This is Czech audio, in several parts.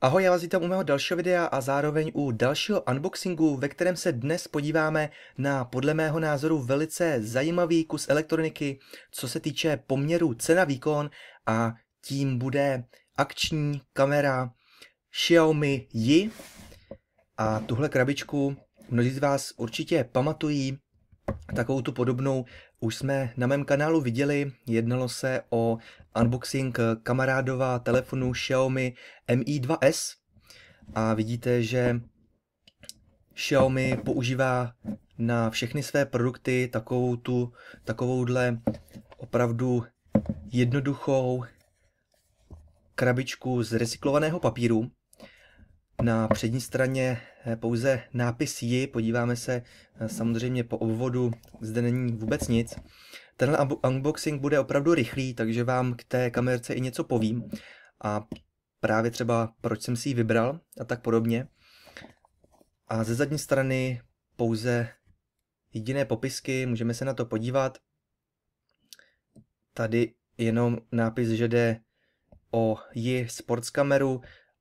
Ahoj, já vás vítám u mého dalšího videa a zároveň u dalšího unboxingu, ve kterém se dnes podíváme na podle mého názoru velice zajímavý kus elektroniky, co se týče poměru cena-výkon a tím bude akční kamera Xiaomi Yi. A tuhle krabičku mnozí z vás určitě pamatují, Takovou tu podobnou už jsme na mém kanálu viděli, jednalo se o unboxing kamarádova telefonu Xiaomi Mi 2S a vidíte, že Xiaomi používá na všechny své produkty takovou tu, takovouhle opravdu jednoduchou krabičku z recyklovaného papíru, na přední straně eh, pouze nápis ji, podíváme se eh, samozřejmě po obvodu, zde není vůbec nic. Tenhle unboxing bude opravdu rychlý, takže vám k té kamerce i něco povím a právě třeba proč jsem si ji vybral a tak podobně. A ze zadní strany pouze jediné popisky, můžeme se na to podívat. Tady jenom nápis, že jde o ji sportskameru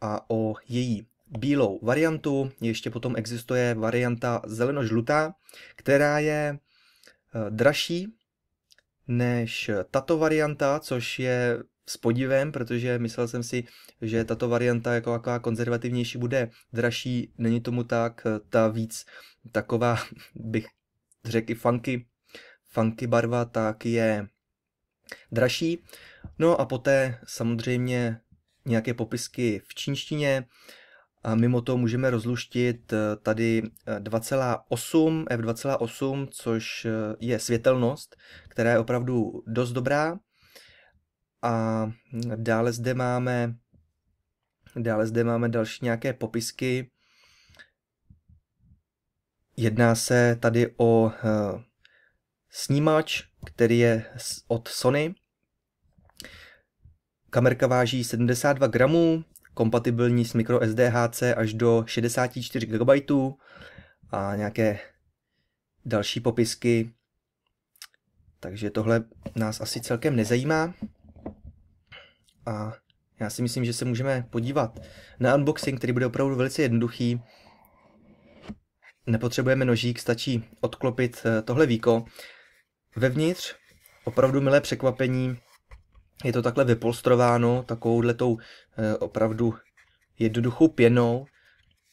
a o její bílou variantu, ještě potom existuje varianta zeleno-žlutá, která je eh, dražší než tato varianta, což je s podivem, protože myslel jsem si, že tato varianta jako taková konzervativnější bude dražší, není tomu tak, eh, ta víc taková, bych řekl i funky, funky barva, tak je dražší. No a poté samozřejmě nějaké popisky v čínštině, a mimo to můžeme rozluštit eh, tady 2,8, eh, f2,8, což eh, je světelnost, která je opravdu dost dobrá. A hm, dále zde máme, dále zde máme další nějaké popisky. Jedná se tady o snímač, který je od Sony. Kamerka váží 72 gramů, kompatibilní s micro SDHC až do 64 GB a nějaké další popisky. Takže tohle nás asi celkem nezajímá. A já si myslím, že se můžeme podívat na unboxing, který bude opravdu velice jednoduchý. Nepotřebujeme nožík, stačí odklopit eh, tohle víko. Vevnitř opravdu milé překvapení. Je to takhle vypolstrováno takovouhletou Eh, opravdu jednoduchou pěnou,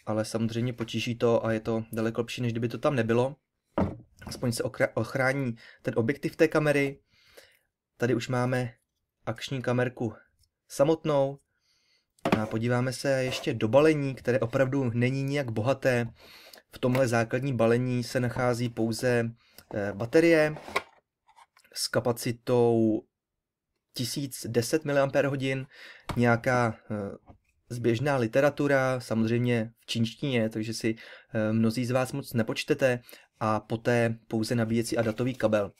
ale samozřejmě potíží to a je to daleko lepší, než kdyby to tam nebylo. Aspoň se ochrání ten objektiv té kamery. Tady už máme akční kamerku samotnou. A podíváme se ještě do balení, které opravdu není nijak bohaté. V tomhle základní balení se nachází pouze eh, baterie s kapacitou 1010 mAh, nějaká eh, zběžná literatura, samozřejmě v čínštině, takže si eh, mnozí z vás moc nepočtete a poté pouze nabíjecí a datový kabel.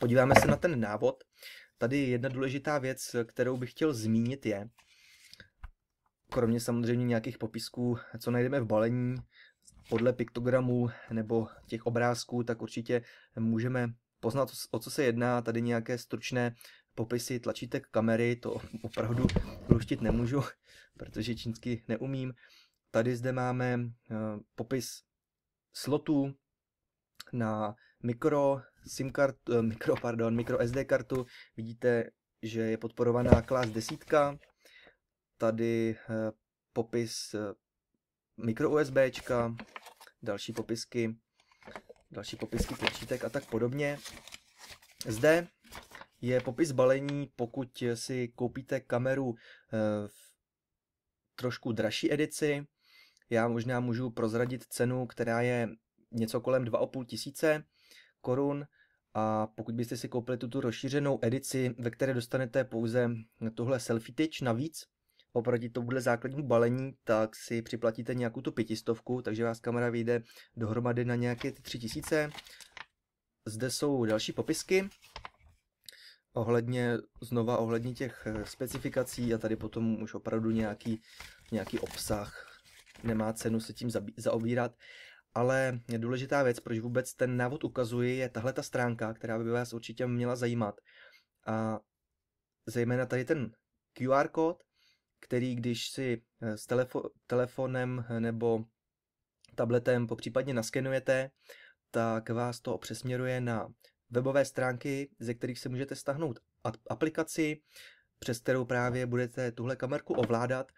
Podíváme se na ten návod. Tady jedna důležitá věc, kterou bych chtěl zmínit je, kromě samozřejmě nějakých popisků, co najdeme v balení, podle piktogramů nebo těch obrázků, tak určitě můžeme poznat, o co se jedná, tady nějaké stručné popisy tlačítek kamery, to opravdu luštit nemůžu, protože čínsky neumím. Tady zde máme eh, popis slotů na mikro SIM kartu, eh, mikro, pardon, mikro SD kartu. Vidíte, že je podporovaná klas desítka. Tady eh, popis mikro USB, další popisky, další popisky tlačítek a tak podobně. Zde je popis balení, pokud si koupíte kameru eh, v trošku dražší edici. Já možná můžu prozradit cenu, která je něco kolem 2,5 tisíce korun a pokud byste si koupili tuto rozšířenou edici, ve které dostanete pouze tohle selfie tyč navíc, oproti bude základní balení, tak si připlatíte nějakou tu pětistovku, takže vás kamera vyjde dohromady na nějaké ty tři tisíce. Zde jsou další popisky ohledně, znova ohledně těch eh, specifikací a tady potom už opravdu nějaký, nějaký obsah. Nemá cenu se tím zaobírat. Ale důležitá věc, proč vůbec ten návod ukazuji, je tahle ta stránka, která by vás určitě měla zajímat. A zejména tady ten QR kód, který když si eh, s telefo- telefonem eh, nebo tabletem popřípadně naskenujete, tak vás to přesměruje na webové stránky, ze kterých si můžete stáhnout aplikaci, přes kterou právě budete tuhle kamerku ovládat.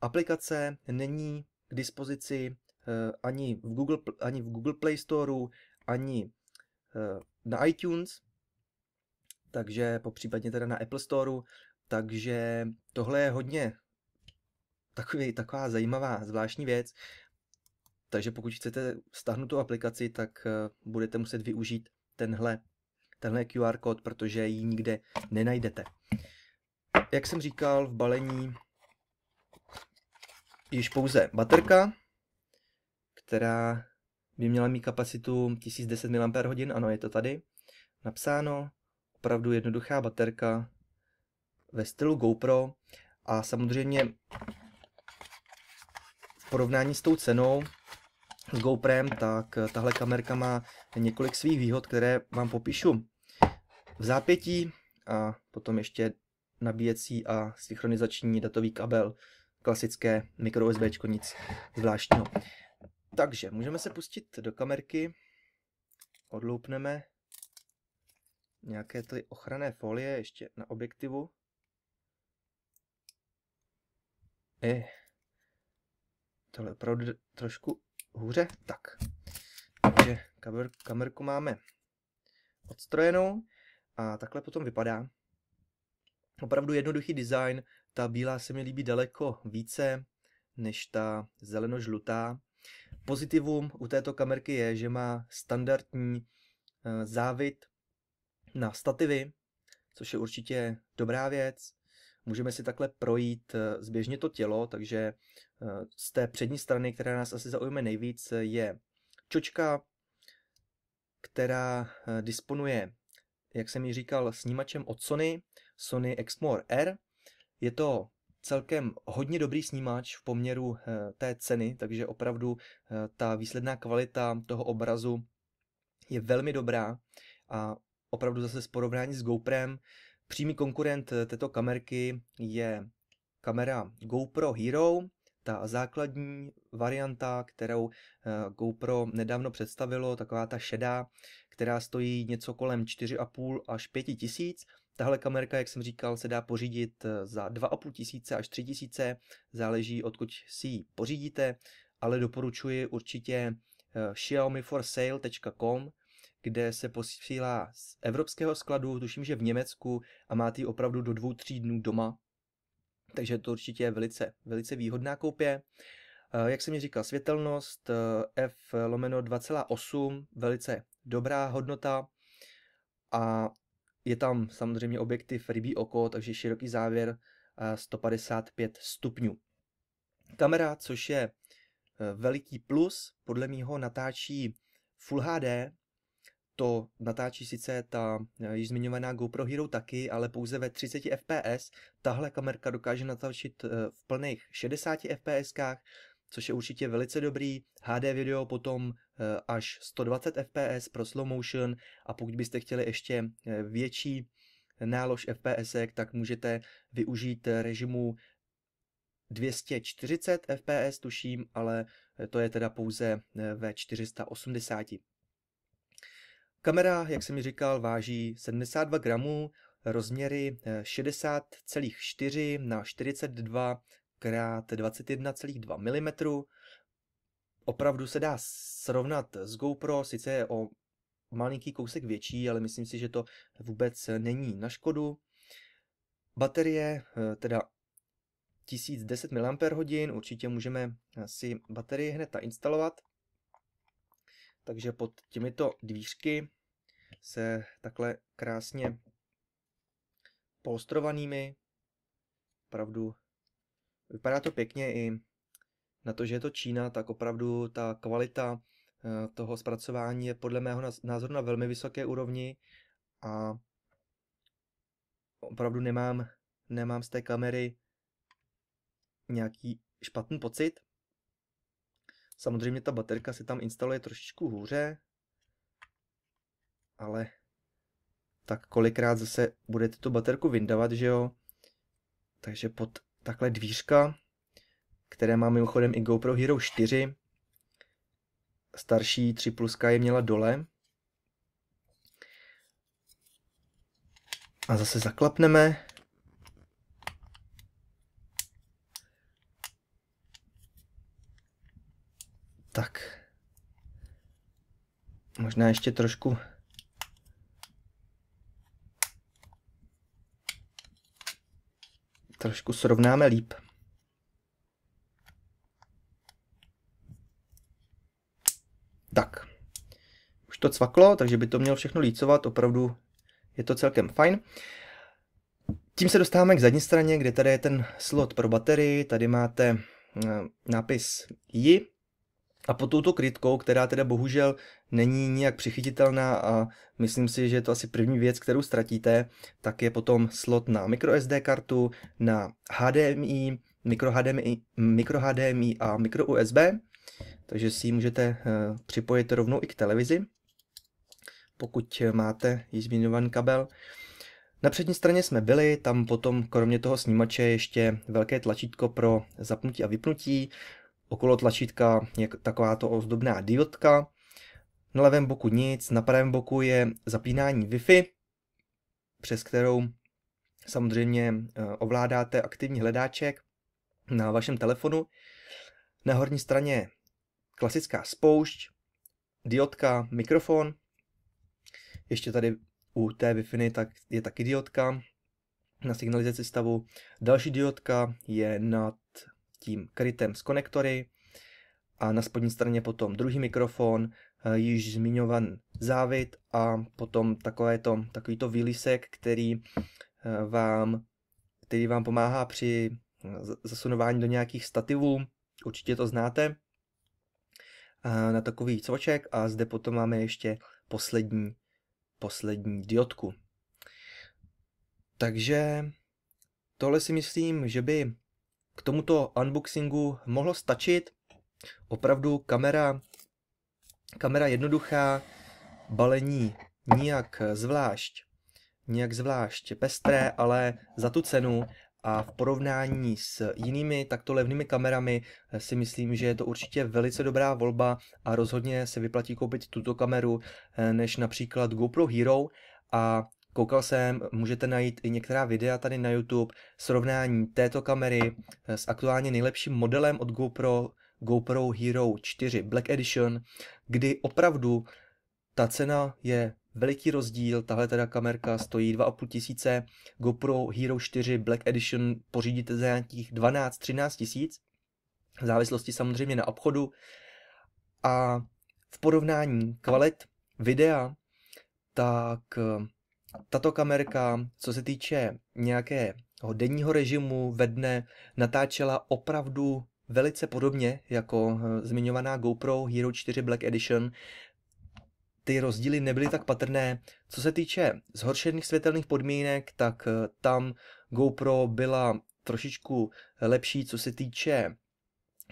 Aplikace není k dispozici eh, ani v Google, ani v Google Play Storeu, ani eh, na iTunes, takže popřípadně teda na Apple Storeu, takže tohle je hodně takový, taková zajímavá zvláštní věc, takže pokud chcete stáhnout tu aplikaci, tak eh, budete muset využít tenhle tenhle QR kód, protože ji nikde nenajdete. Jak jsem říkal, v balení již pouze baterka, která by měla mít kapacitu 1010 mAh, ano, je to tady napsáno, opravdu jednoduchá baterka ve stylu GoPro a samozřejmě v porovnání s tou cenou s GoPrem, tak eh, tahle kamerka má několik svých výhod, které vám popíšu v zápětí a potom ještě nabíjecí a synchronizační datový kabel, klasické micro USB, nic zvláštního. Takže můžeme se pustit do kamerky, odloupneme nějaké ty ochranné folie ještě na objektivu. I eh, tohle je opravdu trošku hůře. Tak, takže kamer, kamerku máme odstrojenou a takhle potom vypadá. Opravdu jednoduchý design, ta bílá se mi líbí daleko více než ta zeleno-žlutá. Pozitivum u této kamerky je, že má standardní eh, závit na stativy, což je určitě dobrá věc můžeme si takhle projít eh, zběžně to tělo, takže eh, z té přední strany, která nás asi zaujme nejvíc, je čočka, která eh, disponuje, jak jsem ji říkal, snímačem od Sony, Sony Exmor R. Je to celkem hodně dobrý snímač v poměru té ceny, takže opravdu ta výsledná kvalita toho obrazu je velmi dobrá a opravdu zase s porovnání s GoPrem Přímý konkurent eh, této kamerky je kamera GoPro Hero, ta základní varianta, kterou eh, GoPro nedávno představilo, taková ta šedá, která stojí něco kolem 4,5 až 5 tisíc. Tahle kamerka, jak jsem říkal, se dá pořídit eh, za 2,5 tisíce až 3 tisíce, záleží odkud si ji pořídíte, ale doporučuji určitě Xiaomi xiaomi4sale.com, kde se posílá z evropského skladu, tuším, že v Německu a máte ji opravdu do dvou, tří dnů doma. Takže to určitě je velice, velice výhodná koupě. Eh, jak jsem mi říkal, světelnost eh, F lomeno 2,8, velice dobrá hodnota a je tam samozřejmě objektiv rybí oko, takže široký závěr 155 eh, stupňů. Kamera, což je veliký plus, podle mýho natáčí Full HD to natáčí sice ta eh, již zmiňovaná GoPro Hero taky, ale pouze ve 30 fps. Tahle kamerka dokáže natáčet eh, v plných 60 fps, což je určitě velice dobrý. HD video potom eh, až 120 fps pro slow motion a pokud byste chtěli ještě větší nálož fps, tak můžete využít režimu 240 fps tuším, ale to je teda pouze ve 480. Kamera, jak jsem mi říkal, váží 72 gramů, rozměry 60,4 eh, na 42 x 21,2 mm. Opravdu se dá srovnat s GoPro, sice je o malinký kousek větší, ale myslím si, že to vůbec není na škodu. Baterie, eh, teda 1010 mAh, určitě můžeme eh, si baterii hned nainstalovat. Takže pod těmito dvířky se takhle krásně polstrovanými. Opravdu vypadá to pěkně i na to, že je to Čína, tak opravdu ta kvalita eh, toho zpracování je podle mého názoru na velmi vysoké úrovni a opravdu nemám, nemám z té kamery nějaký špatný pocit. Samozřejmě ta baterka se tam instaluje trošičku hůře, ale tak kolikrát zase budete tu baterku vyndavat, že jo? Takže pod takhle dvířka, které má mimochodem i GoPro Hero 4, starší 3 pluska je měla dole. A zase zaklapneme. Tak. Možná ještě trošku trošku srovnáme líp. Tak, už to cvaklo, takže by to mělo všechno lícovat, opravdu je to celkem fajn. Tím se dostáváme k zadní straně, kde tady je ten slot pro baterii, tady máte eh, nápis J a pod touto krytkou, která teda bohužel není nijak přichytitelná a myslím si, že je to asi první věc, kterou ztratíte, tak je potom slot na microSD kartu, na HDMI, micro HDMI a USB, takže si ji můžete eh, připojit rovnou i k televizi, pokud máte již zmiňovaný kabel. Na přední straně jsme byli, tam potom kromě toho snímače ještě velké tlačítko pro zapnutí a vypnutí, Okolo tlačítka je takováto ozdobná diodka. Na levém boku nic, na pravém boku je zapínání Wi-Fi, přes kterou samozřejmě eh, ovládáte aktivní hledáček na vašem telefonu. Na horní straně klasická spoušť, diodka, mikrofon. Ještě tady u té wi tak je taky diodka na signalizaci stavu. Další diodka je na tím krytem s konektory a na spodní straně potom druhý mikrofon, eh, již zmiňovan závit a potom takové to, takový to výlisek, který eh, vám, který vám pomáhá při eh, zasunování do nějakých stativů, určitě to znáte, na takový cvoček a zde potom máme ještě poslední, poslední diodku. Takže tohle si myslím, že by k tomuto unboxingu mohlo stačit opravdu kamera, kamera jednoduchá, balení nijak zvlášť, nijak zvlášť pestré, ale za tu cenu a v porovnání s jinými takto levnými kamerami si myslím, že je to určitě velice dobrá volba a rozhodně se vyplatí koupit tuto kameru eh, než například GoPro Hero a Koukal jsem, můžete najít i některá videa tady na YouTube, srovnání této kamery eh, s aktuálně nejlepším modelem od GoPro, GoPro Hero 4 Black Edition, kdy opravdu ta cena je veliký rozdíl, tahle teda kamerka stojí 2,5 tisíce, GoPro Hero 4 Black Edition pořídíte za nějakých 12-13 tisíc, v závislosti samozřejmě na obchodu. A v porovnání kvalit videa, tak eh, tato kamerka, co se týče nějakého denního režimu ve dne, natáčela opravdu velice podobně jako eh, zmiňovaná GoPro Hero 4 Black Edition. Ty rozdíly nebyly tak patrné. Co se týče zhoršených světelných podmínek, tak eh, tam GoPro byla trošičku lepší, co se týče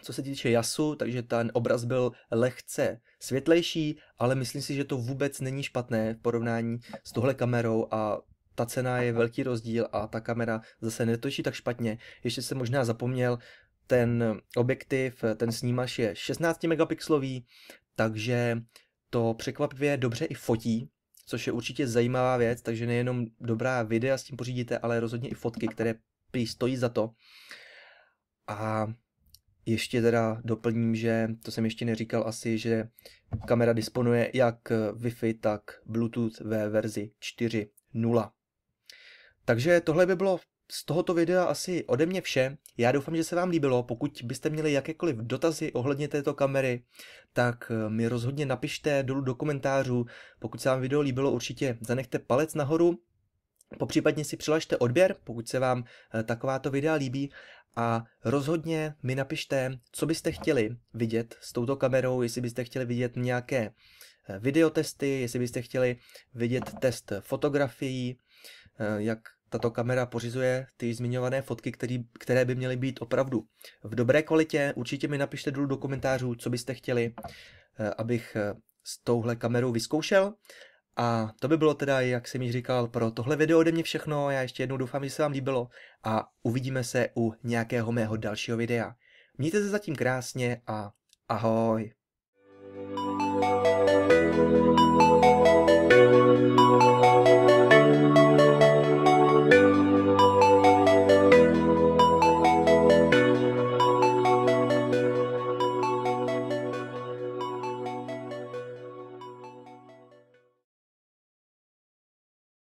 co se týče jasu, takže ten obraz byl lehce světlejší, ale myslím si, že to vůbec není špatné v porovnání s tohle kamerou a ta cena je velký rozdíl a ta kamera zase netočí tak špatně. Ještě se možná zapomněl, ten objektiv, ten snímač je 16 megapixelový, takže to překvapivě dobře i fotí, což je určitě zajímavá věc, takže nejenom dobrá videa s tím pořídíte, ale rozhodně i fotky, které prý stojí za to. A ještě teda doplním, že to jsem ještě neříkal asi, že kamera disponuje jak Wi-Fi, tak Bluetooth ve verzi 4.0. Takže tohle by bylo z tohoto videa asi ode mě vše. Já doufám, že se vám líbilo. Pokud byste měli jakékoliv dotazy ohledně této kamery, tak mi rozhodně napište dolů do komentářů. Pokud se vám video líbilo, určitě zanechte palec nahoru. Popřípadně si přilažte odběr, pokud se vám eh, takováto videa líbí a rozhodně mi napište, co byste chtěli vidět s touto kamerou, jestli byste chtěli vidět nějaké eh, videotesty, jestli byste chtěli vidět test fotografií, eh, jak tato kamera pořizuje ty zmiňované fotky, který, které by měly být opravdu v dobré kvalitě. Určitě mi napište dolů do komentářů, co byste chtěli, eh, abych s touhle kamerou vyzkoušel a to by bylo teda, jak jsem již říkal, pro tohle video ode mě všechno. Já ještě jednou doufám, že se vám líbilo a uvidíme se u nějakého mého dalšího videa. Mějte se zatím krásně a ahoj!